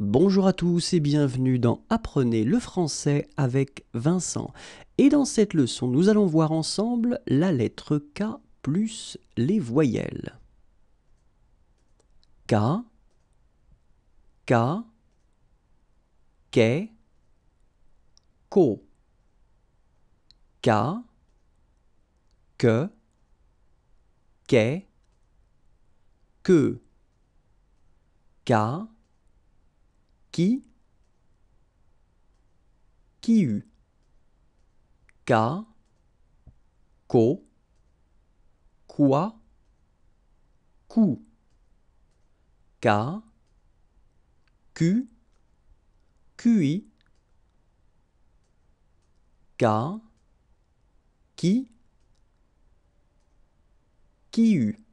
Bonjour à tous et bienvenue dans Apprenez le français avec Vincent. Et dans cette leçon, nous allons voir ensemble la lettre K plus les voyelles. K, K, K, Ko, K, Que, Ke, Que, K, qui, qui eut, ka, ko, quoi, coup, ka, cu, cui, ka, qui, qui eut.